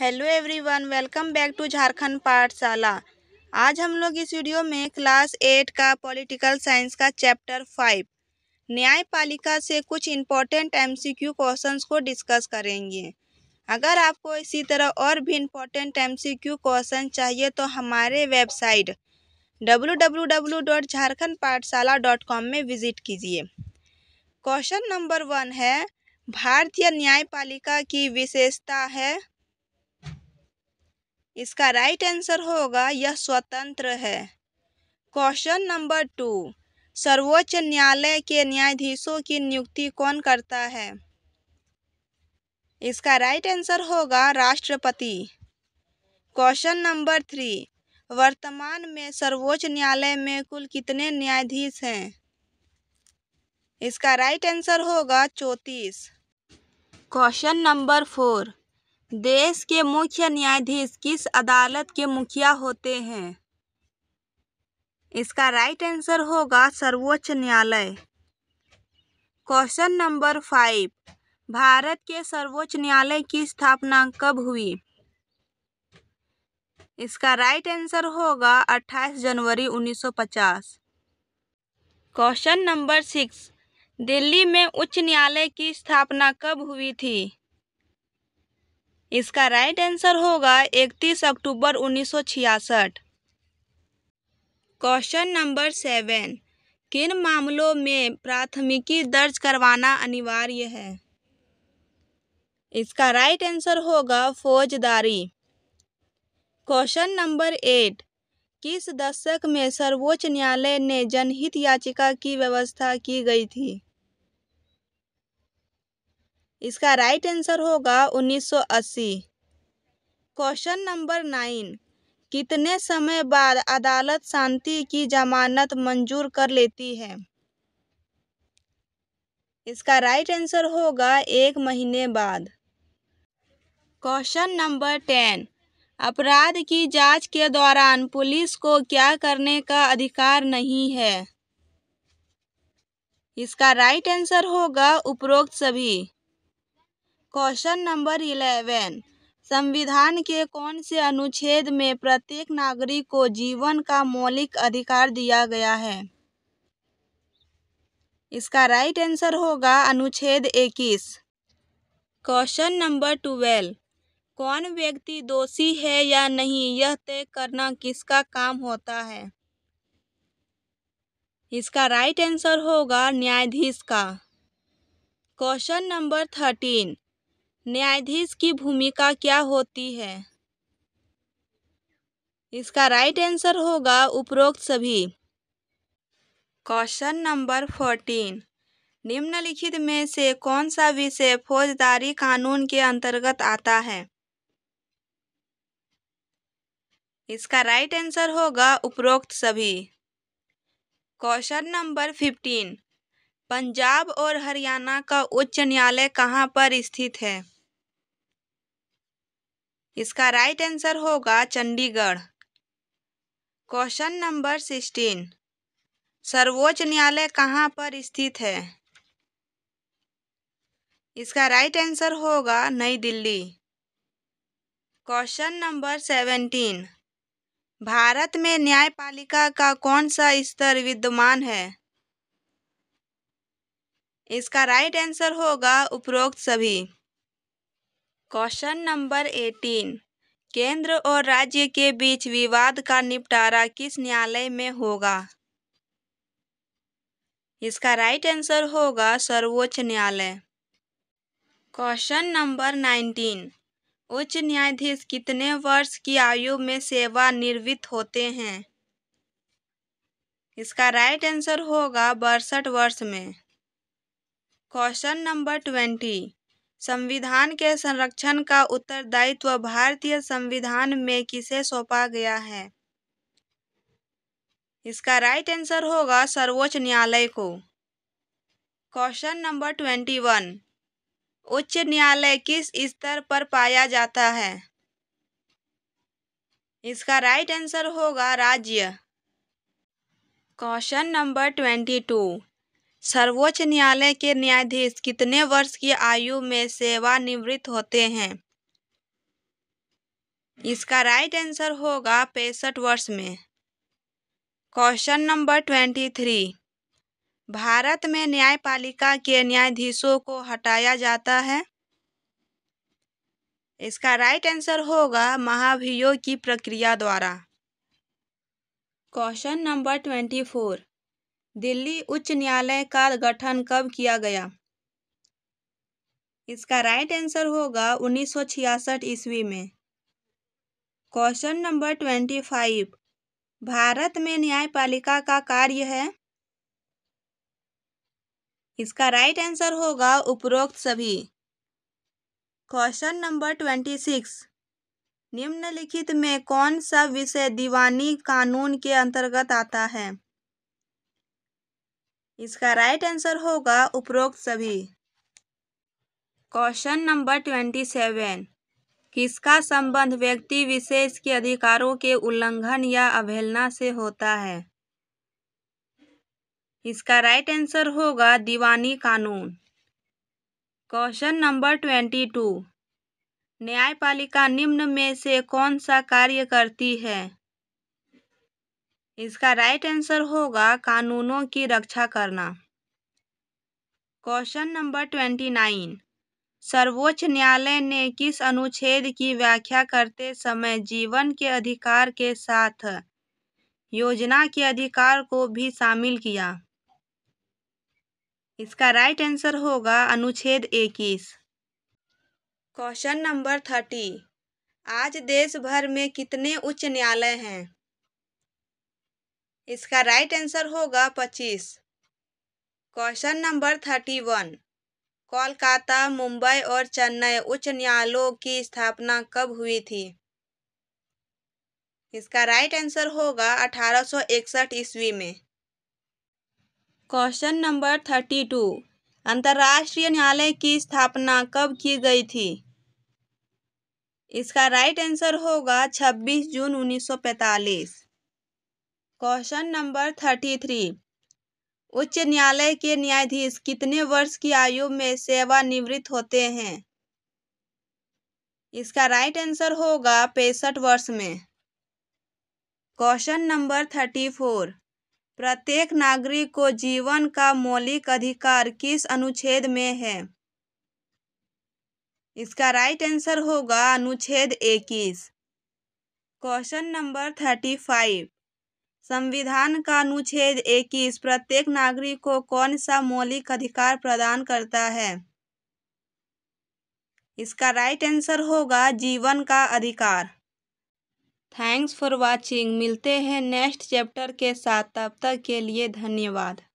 hello everyone welcome back to Jharkhand Pathshala आज हम लोग इस वीडियो में क्लास एट का पॉलिटिकल साइंस का चैप्टर फाइव न्यायपालिका से कुछ इम्पोर्टेंट एमसीक्यू क्वेश्चंस को डिस्कस करेंगे अगर आपको इसी तरह और भी इम्पोर्टेंट एमसीक्यू क्वेश्चन चाहिए तो हमारे वेबसाइट डब्ल्यू में विज़िट कीजिए क्वेश्चन नंबर वन है भारतीय न्यायपालिका की विशेषता है इसका राइट आंसर होगा यह स्वतंत्र है क्वेश्चन नंबर टू सर्वोच्च न्यायालय के न्यायाधीशों की नियुक्ति कौन करता है इसका राइट आंसर होगा राष्ट्रपति क्वेश्चन नंबर थ्री वर्तमान में सर्वोच्च न्यायालय में कुल कितने न्यायाधीश हैं इसका राइट आंसर होगा चौंतीस क्वेश्चन नंबर फोर देश के मुख्य न्यायाधीश किस अदालत के मुखिया होते हैं इसका राइट आंसर होगा सर्वोच्च न्यायालय क्वेश्चन नंबर फाइव भारत के सर्वोच्च न्यायालय की स्थापना कब हुई इसका राइट आंसर होगा 28 जनवरी 1950 क्वेश्चन नंबर सिक्स दिल्ली में उच्च न्यायालय की स्थापना कब हुई थी इसका राइट आंसर होगा इकतीस अक्टूबर उन्नीस सौ छियासठ क्वेश्चन नंबर सेवन किन मामलों में प्राथमिकी दर्ज करवाना अनिवार्य है इसका राइट आंसर होगा फौजदारी क्वेश्चन नंबर एट किस दशक में सर्वोच्च न्यायालय ने जनहित याचिका की व्यवस्था की गई थी इसका राइट आंसर होगा 1980 क्वेश्चन नंबर नाइन कितने समय बाद अदालत शांति की जमानत मंजूर कर लेती है इसका राइट आंसर होगा एक महीने बाद क्वेश्चन नंबर टेन अपराध की जांच के दौरान पुलिस को क्या करने का अधिकार नहीं है इसका राइट आंसर होगा उपरोक्त सभी क्वेश्चन नंबर इलेवन संविधान के कौन से अनुच्छेद में प्रत्येक नागरिक को जीवन का मौलिक अधिकार दिया गया है इसका राइट आंसर होगा अनुच्छेद इक्कीस क्वेश्चन नंबर ट्वेल्व कौन व्यक्ति दोषी है या नहीं यह तय करना किसका काम होता है इसका राइट आंसर होगा न्यायाधीश का क्वेश्चन नंबर थर्टीन न्यायाधीश की भूमिका क्या होती है इसका राइट आंसर होगा उपरोक्त सभी क्वेश्चन नंबर फोर्टीन निम्नलिखित में से कौन सा विषय फौजदारी कानून के अंतर्गत आता है इसका राइट आंसर होगा उपरोक्त सभी क्वेश्चन नंबर फिफ्टीन पंजाब और हरियाणा का उच्च न्यायालय कहाँ पर स्थित है इसका राइट आंसर होगा चंडीगढ़ क्वेश्चन नंबर सिक्सटीन सर्वोच्च न्यायालय कहाँ पर स्थित है इसका राइट आंसर होगा Nai Delhi question number seventeen Bharat में न्यायपालिका का कौन सा स्तर विद्यमान है इसका राइट आंसर होगा उपरोक्त सभी क्वेश्चन नंबर एटीन केंद्र और राज्य के बीच विवाद का निपटारा किस न्यायालय में होगा इसका राइट आंसर होगा सर्वोच्च न्यायालय क्वेश्चन नंबर नाइनटीन उच्च न्यायाधीश कितने वर्ष की आयु में सेवानिवृत्त होते हैं इसका राइट आंसर होगा बासठ वर्ष में क्वेश्चन नंबर ट्वेंटी संविधान के संरक्षण का उत्तरदायित्व भारतीय संविधान में किसे सौंपा गया है इसका राइट आंसर होगा सर्वोच्च न्यायालय को क्वेश्चन नंबर ट्वेंटी वन उच्च न्यायालय किस स्तर पर पाया जाता है इसका राइट आंसर होगा राज्य क्वेश्चन नंबर ट्वेंटी टू सर्वोच्च न्यायालय के न्यायाधीश कितने वर्ष की आयु में सेवानिवृत्त होते हैं इसका राइट आंसर होगा पैंसठ वर्ष में question number twenty three Bharat में न्यायपालिका के न्यायाधीशों को हटाया जाता है इसका राइट आंसर होगा महाभियोग की प्रक्रिया द्वारा question number twenty four Delhi उच्च न्यायालय का गठन कब किया गया इसका राइट आंसर होगा 1966 ईस्वी में question number twenty five Bharat में न्यायपालिका का कार्य है इसका राइट आंसर होगा उपरोक्त सभी क्वेश्चन नंबर ट्वेंटी सिक्स निम्नलिखित में कौन सा विषय दीवानी कानून के अंतर्गत आता है इसका राइट आंसर होगा उपरोक्त सभी क्वेश्चन नंबर ट्वेंटी सेवन किसका संबंध व्यक्ति विशेष के अधिकारों के उल्लंघन या अवहेलना से होता है इसका राइट आंसर होगा दीवानी कानून क्वेश्चन नंबर ट्वेंटी टू न्यायपालिका निम्न में से कौन सा कार्य करती है इसका राइट आंसर होगा कानूनों की रक्षा करना क्वेश्चन नंबर ट्वेंटी नाइन सर्वोच्च न्यायालय ने किस अनुच्छेद की व्याख्या करते समय जीवन के अधिकार के साथ योजना के अधिकार को भी शामिल किया इसका राइट आंसर होगा अनुच्छेद इक्कीस क्वेश्चन नंबर थर्टी आज देश भर में कितने उच्च न्यायालय हैं इसका राइट आंसर होगा पच्चीस question number thirty one Kolkata Mumbai और चेन्नई उच्च न्यायालयों की स्थापना कब हुई थी इसका राइट आंसर होगा इकसठ ईस्वी में क्वेश्चन नंबर थर्टी टू अंतर्राष्ट्रीय न्यायालय की स्थापना कब की गई थी इसका राइट आंसर होगा 26 जून 1945 क्वेश्चन नंबर थर्टी थ्री उच्च न्यायालय के न्यायाधीश कितने वर्ष की आयु में सेवानिवृत्त होते हैं इसका राइट आंसर होगा पैंसठ वर्ष में क्वेश्चन नंबर थर्टी फोर प्रत्येक नागरिक को जीवन का मौलिक अधिकार किस अनुच्छेद में है इसका राइट आंसर होगा अनुच्छेद इक्कीस क्वेश्चन नंबर थर्टी फाइव संविधान का अनुच्छेद इक्कीस प्रत्येक नागरिक को कौन सा मौलिक अधिकार प्रदान करता है इसका राइट आंसर होगा जीवन का अधिकार थैंक्स फॉर वाचिंग मिलते हैं नेक्स्ट चैप्टर के साथ तब तक के लिए धन्यवाद